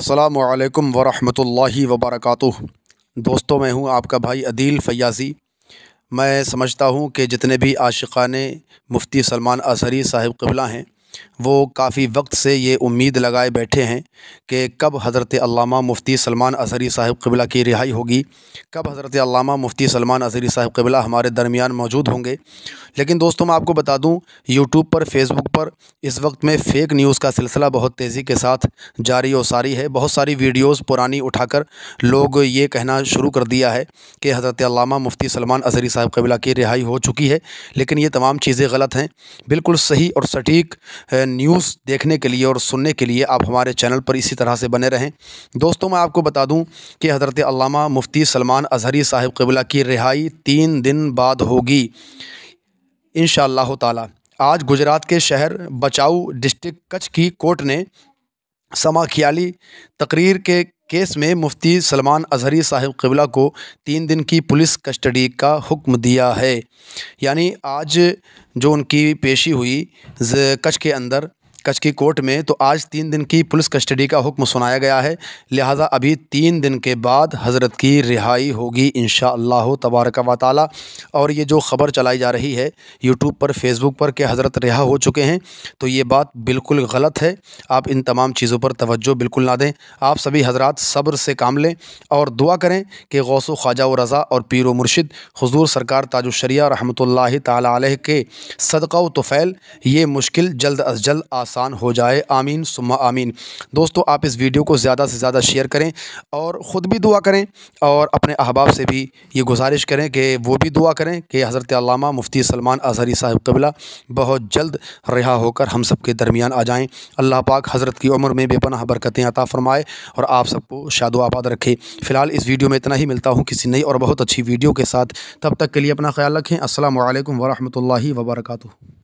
असलकम वरहमतुल्लाहि वबरक दोस्तों मैं हूं आपका भाई अदील फ़याज़ी मैं समझता हूं कि जितने भी आशान मुफ्ती सलमान असरी साहिब कबला हैं वो काफ़ी वक्त से ये उम्मीद लगाए बैठे हैं कि कब हज़रत अल्लामा मुफ्ती सलमान असरी साहिब कबला की रिहाई होगी कब हज़रत अल्लामा मुफ्ती सलमान असरी साहिब कबला हमारे दरमियान मौजूद होंगे लेकिन दोस्तों मैं आपको बता दूं यूट्यूब पर फेसबुक पर इस वक्त में फ़ेक न्यूज़ का सिलसिला बहुत तेज़ी के साथ जारी और सारी है बहुत सारी वीडियोस पुरानी उठाकर लोग ये कहना शुरू कर दिया है कि हज़रत अलामा मुफ्ती सलमान अजहरी साहब कबिला की रिहाई हो चुकी है लेकिन ये तमाम चीज़ें गलत हैं बिल्कुल सही और सटीक न्यूज़ देखने के लिए और सुनने के लिए आप हमारे चैनल पर इसी तरह से बने रहें दोस्तों मैं आपको बता दूँ कि हज़रत अलामा मुफ्ती सलमान अजहरी साहब कबिला की रिहाई तीन दिन बाद होगी इन ताला आज गुजरात के शहर बचाऊ डिस्ट्रिक्ट कच्छ की कोर्ट ने समाख्याली तकरीर के केस में मुफ्ती सलमान अजहरी साहिब किबला को तीन दिन की पुलिस कस्टडी का हुक्म दिया है यानी आज जो उनकी पेशी हुई कच्छ के अंदर कच्छ की कोर्ट में तो आज तीन दिन की पुलिस कस्टडी का हुक्म सुनाया गया है लिहाजा अभी तीन दिन के बाद हज़रत की रिहाई होगी इन तबारक व ताली और ये जो ख़बर चलाई जा रही है यूट्यूब पर फेसबुक पर कि हज़रत रिहा हो चुके हैं तो ये बात बिल्कुल गलत है आप इन तमाम चीज़ों पर तवज्जो बिल्कुल ना दें आप सभी हजरात सब्र से काम लें और दुआ करें कि गौस ख्वाजा रज़ा और पीर मुर्शिद हजूर सरकार ताजुशरिया रहमत ला के सदक़ ये मुश्किल जल्द अज जल्द आसान आसान हो जाए आमीन सुम आमीन दोस्तों आप इस वीडियो को ज़्यादा से ज़्यादा शेयर करें और ख़ुद भी दुआ करें और अपने अहबाब से भी ये गुजारिश करें कि वो भी दुआ करें कि हज़रत अलामा मुफ्ती सलमान अजहरी साहब कबिला बहुत जल्द रिहा होकर हम सब के दरमियान आ जाएँ अल्लाह पाक हज़रत की उम्र में बेपनाह बरकतें अता फ़रमाए और आप सबको शादो आबाद रखे फ़िलहाल इस वीडियो में इतना ही मिलता हूँ किसी नई और बहुत अच्छी वीडियो के साथ तब तक के लिए अपना ख्याल रखें असल वरहमल वर्का